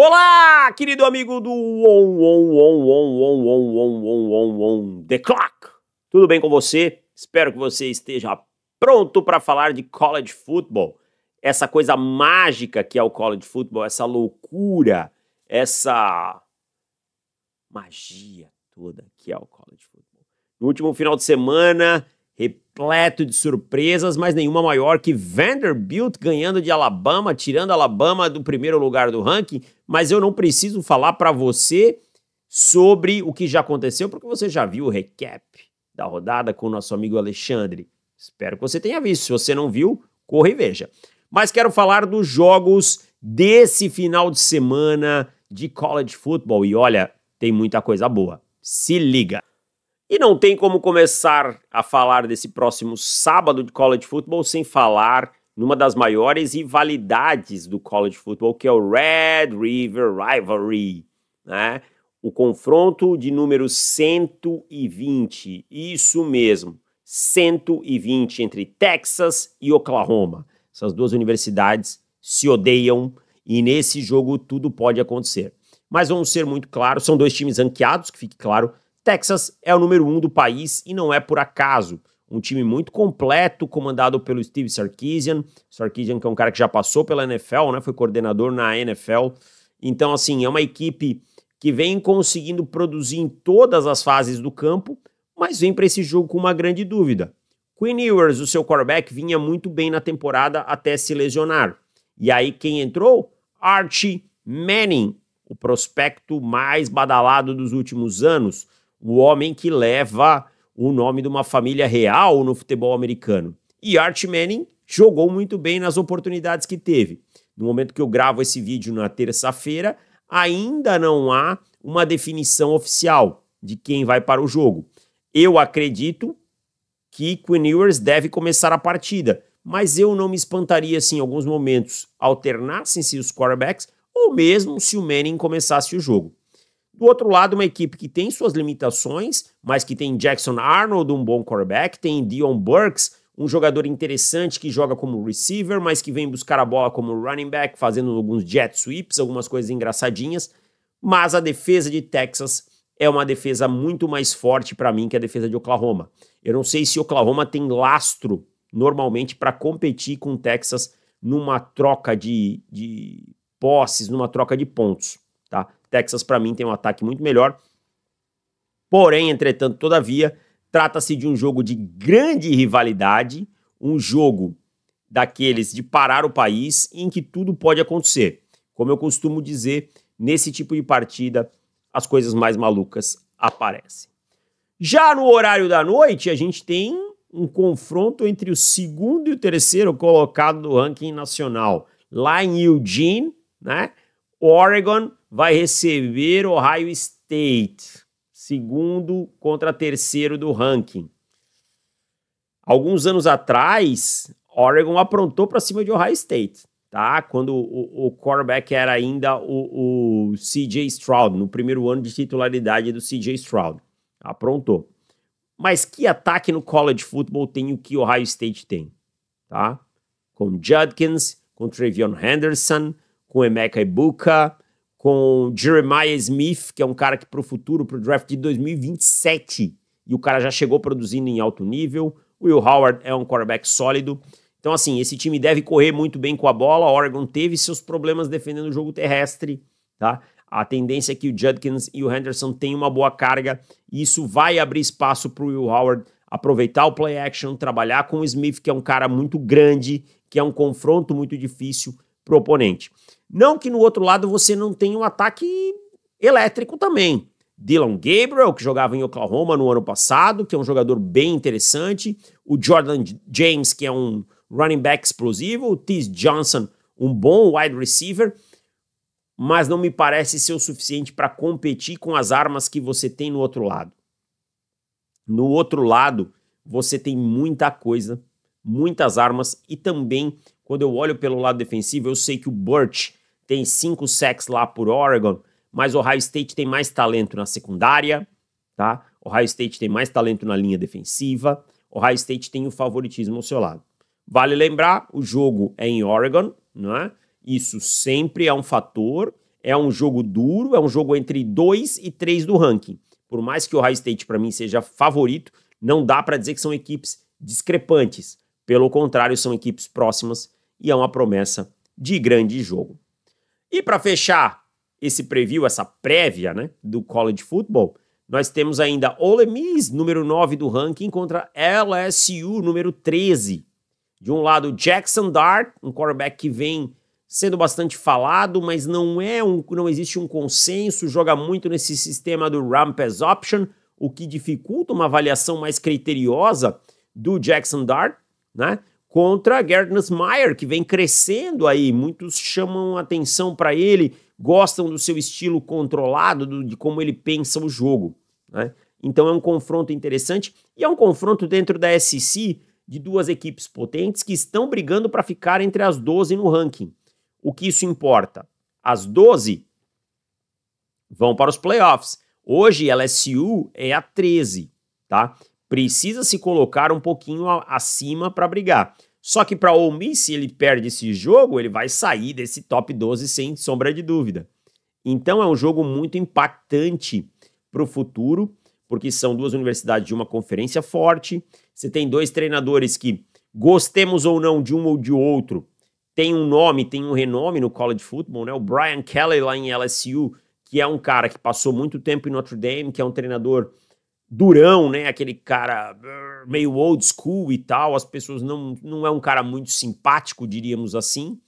Olá, querido amigo do on, on, on, on, on, on, on, on, on, on, The Clock. Tudo bem com você? Espero que você esteja pronto para falar de college football. Essa coisa mágica que é o college football, essa loucura, essa magia toda que é o college football. No último final de semana, repleto de surpresas, mas nenhuma maior que Vanderbilt ganhando de Alabama, tirando Alabama do primeiro lugar do ranking. Mas eu não preciso falar para você sobre o que já aconteceu, porque você já viu o recap da rodada com o nosso amigo Alexandre. Espero que você tenha visto. Se você não viu, corra e veja. Mas quero falar dos jogos desse final de semana de college football. E olha, tem muita coisa boa. Se liga! E não tem como começar a falar desse próximo sábado de college football sem falar numa das maiores rivalidades do college football, que é o Red River Rivalry, né? O confronto de número 120, isso mesmo, 120 entre Texas e Oklahoma. Essas duas universidades se odeiam e nesse jogo tudo pode acontecer. Mas vamos ser muito claros, são dois times ranqueados, que fique claro, Texas é o número um do país e não é por acaso. Um time muito completo, comandado pelo Steve Sarkisian. Sarkisian, que é um cara que já passou pela NFL, né? Foi coordenador na NFL. Então, assim, é uma equipe que vem conseguindo produzir em todas as fases do campo, mas vem para esse jogo com uma grande dúvida. Quinn Ewers, o seu quarterback, vinha muito bem na temporada até se lesionar. E aí quem entrou? Archie Manning, o prospecto mais badalado dos últimos anos o homem que leva o nome de uma família real no futebol americano. E Art Manning jogou muito bem nas oportunidades que teve. No momento que eu gravo esse vídeo na terça-feira, ainda não há uma definição oficial de quem vai para o jogo. Eu acredito que Quinn Ewers deve começar a partida, mas eu não me espantaria se em alguns momentos alternassem-se os quarterbacks ou mesmo se o Manning começasse o jogo. Do outro lado, uma equipe que tem suas limitações, mas que tem Jackson Arnold, um bom quarterback, tem Dion Burks, um jogador interessante que joga como receiver, mas que vem buscar a bola como running back, fazendo alguns jet sweeps, algumas coisas engraçadinhas. Mas a defesa de Texas é uma defesa muito mais forte para mim que a defesa de Oklahoma. Eu não sei se Oklahoma tem lastro normalmente para competir com Texas numa troca de, de posses, numa troca de pontos. Texas, para mim, tem um ataque muito melhor. Porém, entretanto, todavia, trata-se de um jogo de grande rivalidade, um jogo daqueles de parar o país em que tudo pode acontecer. Como eu costumo dizer, nesse tipo de partida, as coisas mais malucas aparecem. Já no horário da noite, a gente tem um confronto entre o segundo e o terceiro colocado do ranking nacional, lá em Eugene, né? Oregon vai receber Ohio State, segundo contra terceiro do ranking. Alguns anos atrás, Oregon aprontou para cima de Ohio State, tá? Quando o, o quarterback era ainda o, o CJ Stroud, no primeiro ano de titularidade do CJ Stroud. Aprontou. Mas que ataque no college football tem o que Ohio State tem, tá? Com Judkins, com Trevion Henderson, com Emeka Ibuka, com Jeremiah Smith, que é um cara que para o futuro, para o draft de 2027, e o cara já chegou produzindo em alto nível. O Will Howard é um quarterback sólido. Então, assim, esse time deve correr muito bem com a bola. Oregon teve seus problemas defendendo o jogo terrestre, tá? A tendência é que o Judkins e o Henderson tenham uma boa carga e isso vai abrir espaço para o Will Howard aproveitar o play action, trabalhar com o Smith, que é um cara muito grande, que é um confronto muito difícil para o oponente. Não que no outro lado você não tenha um ataque elétrico também. Dylan Gabriel, que jogava em Oklahoma no ano passado, que é um jogador bem interessante. O Jordan James, que é um running back explosivo. O Tease Johnson, um bom wide receiver. Mas não me parece ser o suficiente para competir com as armas que você tem no outro lado. No outro lado, você tem muita coisa, muitas armas. E também, quando eu olho pelo lado defensivo, eu sei que o Burch tem cinco sacks lá por Oregon, mas Ohio State tem mais talento na secundária, tá? Ohio State tem mais talento na linha defensiva. Ohio State tem o favoritismo ao seu lado. Vale lembrar, o jogo é em Oregon, não é? Isso sempre é um fator. É um jogo duro, é um jogo entre 2 e 3 do ranking. Por mais que o Ohio State para mim seja favorito, não dá para dizer que são equipes discrepantes. Pelo contrário, são equipes próximas e é uma promessa de grande jogo. E para fechar esse preview, essa prévia né, do college football, nós temos ainda Ole Miss, número 9 do ranking, contra LSU, número 13. De um lado, Jackson Dart, um quarterback que vem sendo bastante falado, mas não é um, não existe um consenso, joga muito nesse sistema do Rampage Option, o que dificulta uma avaliação mais criteriosa do Jackson Dart, né? contra Gerd Nussmeyer, que vem crescendo aí. Muitos chamam atenção para ele, gostam do seu estilo controlado, do, de como ele pensa o jogo. Né? Então é um confronto interessante e é um confronto dentro da SEC de duas equipes potentes que estão brigando para ficar entre as 12 no ranking. O que isso importa? As 12 vão para os playoffs. Hoje, a LSU é a 13, tá? precisa se colocar um pouquinho acima para brigar. Só que para o Miss, se ele perde esse jogo, ele vai sair desse top 12 sem sombra de dúvida. Então é um jogo muito impactante para o futuro, porque são duas universidades de uma conferência forte. Você tem dois treinadores que, gostemos ou não de um ou de outro, tem um nome, tem um renome no college football, né? O Brian Kelly lá em LSU, que é um cara que passou muito tempo em Notre Dame, que é um treinador durão, né? Aquele cara uh, meio old school e tal. As pessoas não não é um cara muito simpático, diríamos assim.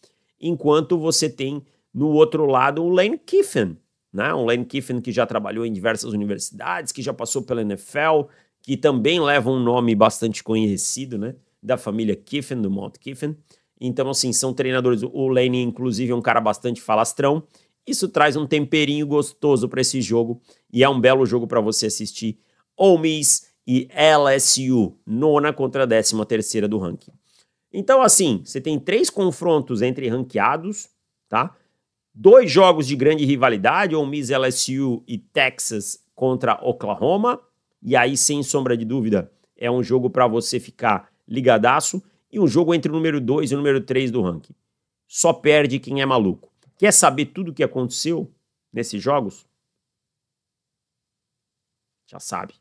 Enquanto você tem no outro lado o Lane Kiffin, né? Um Lane Kiffin que já trabalhou em diversas universidades, que já passou pela NFL, que também leva um nome bastante conhecido, né? Da família Kiffin, do Mount Kiffin. Então, assim, são treinadores. O Lane, inclusive, é um cara bastante falastrão. Isso traz um temperinho gostoso para esse jogo e é um belo jogo para você assistir Ole Miss e LSU, nona contra a décima terceira do ranking. Então, assim, você tem três confrontos entre ranqueados, tá? Dois jogos de grande rivalidade, Ole Miss, LSU e Texas contra Oklahoma. E aí, sem sombra de dúvida, é um jogo para você ficar ligadaço e um jogo entre o número 2 e o número 3 do ranking. Só perde quem é maluco. Quer saber tudo o que aconteceu nesses jogos? Já sabe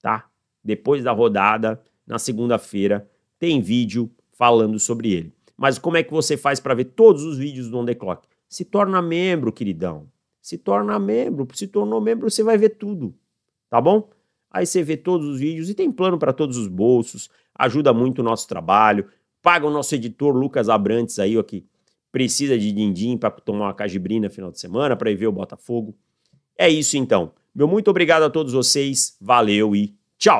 tá? Depois da rodada, na segunda-feira, tem vídeo falando sobre ele. Mas como é que você faz para ver todos os vídeos do On The Clock? Se torna membro, queridão. Se torna membro. Se tornou membro, você vai ver tudo, tá bom? Aí você vê todos os vídeos e tem plano para todos os bolsos. Ajuda muito o nosso trabalho. Paga o nosso editor Lucas Abrantes aí, ó, que precisa de din-din para tomar uma cajibrina final de semana, para ir ver o Botafogo. É isso então. Meu muito obrigado a todos vocês, valeu e tchau!